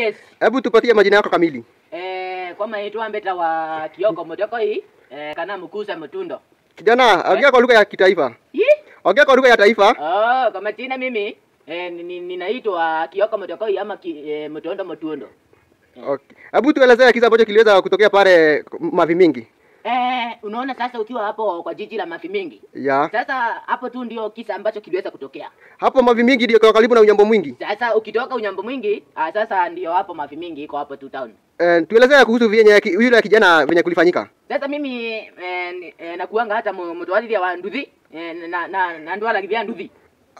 Yes. Hebu tupatie majina yako kamili. Eh, kwa maitwa Mbeta wa Kioko Motoko hii, eh, kana mkuza mtundo. Kijana, ongea kwa lugha ya kitaifa. Yi? Ongea kwa lugha ya taifa. Oh, kwa majina mimi eh, ninaitwa ni, Kioko Motoko hii ama ki, eh, Mtundo Mtundo. Okay. Hebu tuelezee kisa ambacho kiliweza kutokea pale Mavi Mingi. Eh, unaona sasa ukiwa hapo kwa jiji la Mavi Mingi. Ya. Sasa hapo tu ndio kisa ambacho kiliweza kutokea. Hapo Mavi Mingi ndio kwa karibu na Unyambo Mwingi. Sasa ukitoka Unyambo Mwingi, ah, sasa ndio hapo Mavi Mingi iko hapo tu town. Eh, tuelezea kuhusu vyenye yule kijana venye kulifanyika. Sasa mimi eh, eh, nakuanga hata mtoadili wa nduthi eh, na, na, na, na ndwala vya nduthi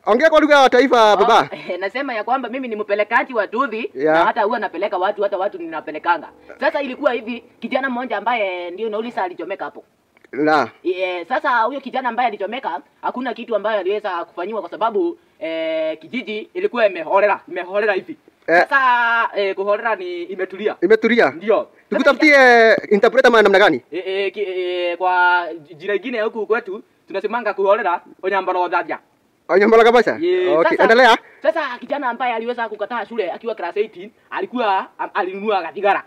Ongea kwa lugha ya taifa oh, baba. Oh, nasema ya kwamba mimi ni mpelekaji wa tudhi yeah. na hata huwa napeleka watu hata watu ninapelekanga. Sasa ilikuwa hivi kijana mmoja ambaye ndio nauliza alichomeka hapo. La. Yeah, sasa huyo kijana ambaye alichomeka hakuna kitu ambayo aliweza kufanyiwa kwa sababu eh, kijiji ilikuwa imeholela, imeholela hivi. Eh. Sasa eh, kuholela ni imetulia. Imetulia. Ndio. Tukutafutie eh, interpreter maana namna gani? Eh, eh, eh, kwa jina lingine huku kwetu tunasemanga kuhorera onyambaro dhaja. Wanyomboraga maisha? Yes. Okay, sasa, endelea. Sasa kijana ambaye aliweza kukataa shule akiwa class 18 alikuwa alinunua kasigara.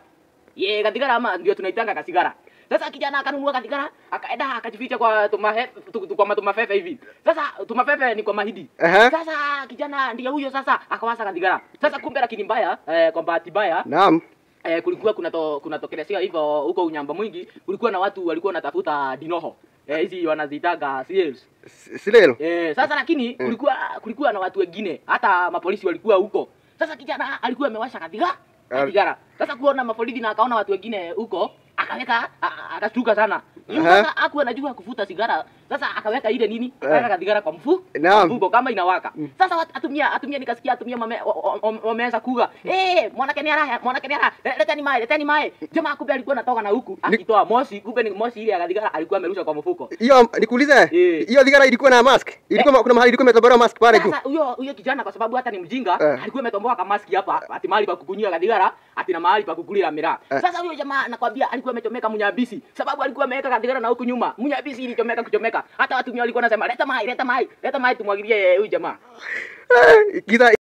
Ye, kasigara ama ndio tunaitanga kasigara. Sasa kijana akanunua kasigara, akaenda akajificha kwa tumahe, kwa matumafefe hivi. Sasa tumafefe ni kwa mahidi. Uh -huh. Sasa kijana ndiye huyo sasa akawasa kasigara. Sasa kumbe lakini mbaya eh, kwa bahati mbaya. Naam eh, kulikuwa kuna to, kuna tokelezea hivyo huko unyamba mwingi, kulikuwa na watu walikuwa wanatafuta dinoho eh, hizi wanazitaga sales silelo. Eh, sasa lakini eh. kulikuwa kulikuwa na watu wengine hata mapolisi walikuwa huko. Sasa kijana alikuwa amewasha kadhiga Al... Sasa kuona mapolisi na akaona watu wengine huko akaweka atashtuka sana. Uh -huh. Sasa aku anajua kuvuta sigara. Sasa akaweka ile nini? Eh. Akaweka sigara kwa mfu. Naam. Mfuko kama inawaka. Mm. Sasa atumia atumia nikasikia atumia mame wameanza kuga. Mm. Eh, hey, mwanake ni raha, mwanake ni raha. mai, leta ni mai. Jamaa kumbe alikuwa anatoka na huku akitoa moshi, kumbe ni moshi ile ya sigara alikuwa amerusha kwa mfuko. Hiyo nikuulize, eh. hiyo yeah. sigara ilikuwa na mask? Ilikuwa eh. kuna mahali ilikuwa imetobolewa mask pale juu. Sasa huyo huyo kijana kwa sababu hata ni mjinga, uh. alikuwa ametomboa kama mask hapa, ati pa kukunyia sigara, atina mahali pa kukulila miraa. Sasa huyo jamaa nakwambia alikuwa amechomeka munyabisi sababu alikuwa ameweka kadhigara na huku nyuma mnyabisi ilichomeka kuchomeka, hata watu walikuwa nasema leta mai, leta mai, leta mai tumwagilie huyu jamaa eh, kiza